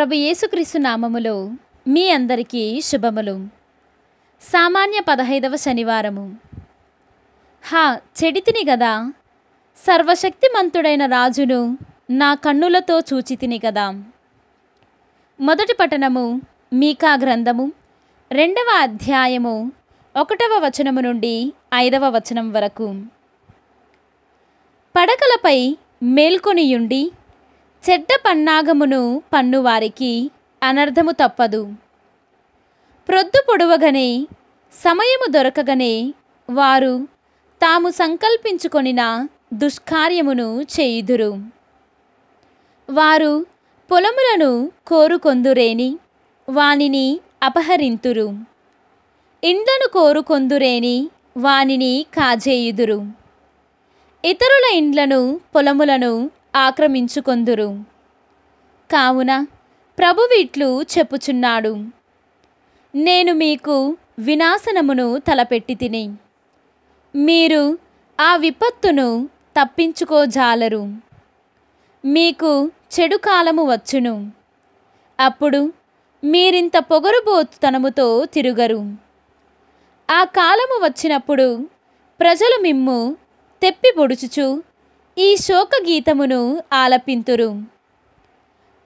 ప్రభు యేసుక్రీస్తు నామములో మీ అందరికీ శుభములు సామాన్య పదహైదవ శనివారము హా చెడితిని గదా సర్వశక్తిమంతుడైన రాజును నా కన్నులతో చూచితిని కదా మొదటి పఠనము మీకా గ్రంథము రెండవ అధ్యాయము ఒకటవ వచనము నుండి ఐదవ వచనం వరకు పడకలపై మేల్కొనియుండి చెడ్డ పన్నాగమును పన్నువారికి అనర్థము తప్పదు ప్రొద్దు పొడవగనే సమయము దొరకగనే వారు తాము సంకల్పించుకొనిన దుష్కార్యమును చేయుదురు వారు పొలములను కోరుకొందురేని వానిని అపహరింతురు ఇండ్లను కోరుకొందురేని వానిని కాజేయుదురు ఇతరుల ఇండ్లను పొలములను ఆక్రమించుకొందురు కావున ప్రభువిట్లు చెప్పుచున్నాడు నేను మీకు వినాశనమును తలపెట్టి తిని మీరు ఆ విపత్తును తప్పించుకోజాలరు మీకు చెడు కాలము వచ్చును అప్పుడు మీరింత పొగరుబోతుతనముతో తిరుగరు ఆ కాలము వచ్చినప్పుడు ప్రజలు మిమ్ము తెప్పి పొడుచుచు ఈ శోక గీతమును ఆలపింతురు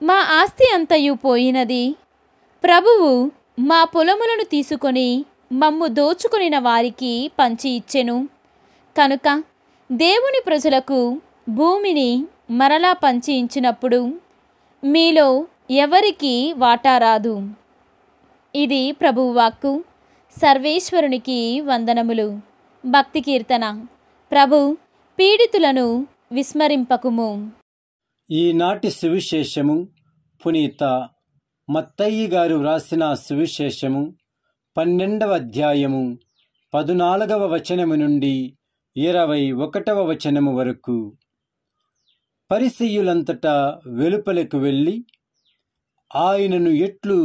మా ఆస్తి అంతయు పోయినది ప్రభువు మా పొలములను తీసుకొని మమ్ము దోచుకొనిన వారికి పంచి ఇచ్చెను కనుక దేవుని ప్రజలకు భూమిని మరలా పంచి ఇచ్చినప్పుడు మీలో ఎవరికి వాటా రాదు ఇది ప్రభువాక్కు సర్వేశ్వరునికి వందనములు భక్తి కీర్తన ప్రభు పీడితులను విస్మరింపకుము ఈనాటి సువిశేషము పునీత మత్తయ్య గారు వ్రాసిన సువిశేషము పన్నెండవ అధ్యాయము పదునాలుగవ వచనము నుండి ఇరవై ఒకటవ వచనము వరకు పరిసీయులంతటా వెలుపలకు వెళ్ళి ఆయనను ఎట్లు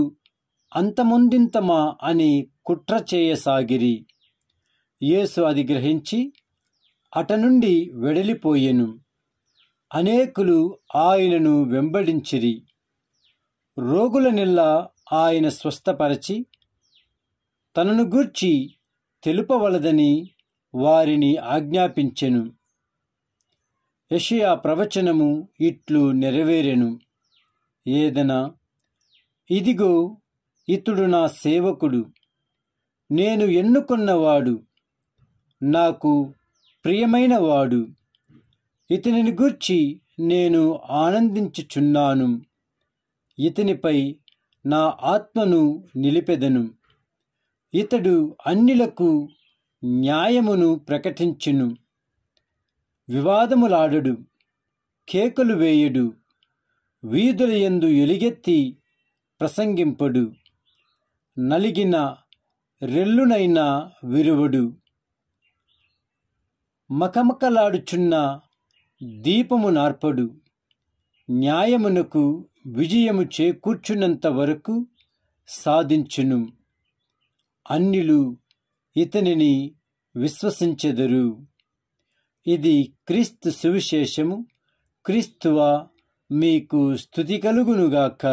అంతమొందింతమా అని కుట్ర చేయసాగిరి యేసు అది గ్రహించి అట నుండి వెడలిపోయెను అనేకులు ఆయనను వెంబడించిరి రోగుల నిల్ల ఆయన స్వస్థపరచి తనను గూర్చి తెలుపవలదని వారిని ఆజ్ఞాపించెను యషియా ప్రవచనము ఇట్లు నెరవేరెను ఏదనా ఇదిగో ఇతడు నా సేవకుడు నేను ఎన్నుకున్నవాడు నాకు ప్రియమైన వాడు ఇతనిని గూర్చి నేను ఆనందించుచున్నాను ఇతనిపై నా ఆత్మను నిలిపెదను ఇతడు అన్నిలకు న్యాయమును ప్రకటించును వివాదములాడడు కేకలు వేయడు వీధుల ఎందు ఎలిగెత్తి ప్రసంగింపడు నలిగిన రెల్లునైనా విరువడు మకమకలాడుచున్న దీపము నార్పడు న్యాయమునకు విజయము చేకూర్చున్నంత వరకు సాధించును అన్నిలు ఇతనిని విశ్వసించెదరు ఇది క్రీస్తు సువిశేషము క్రీస్తువా మీకు స్థుతి కలుగునుగాక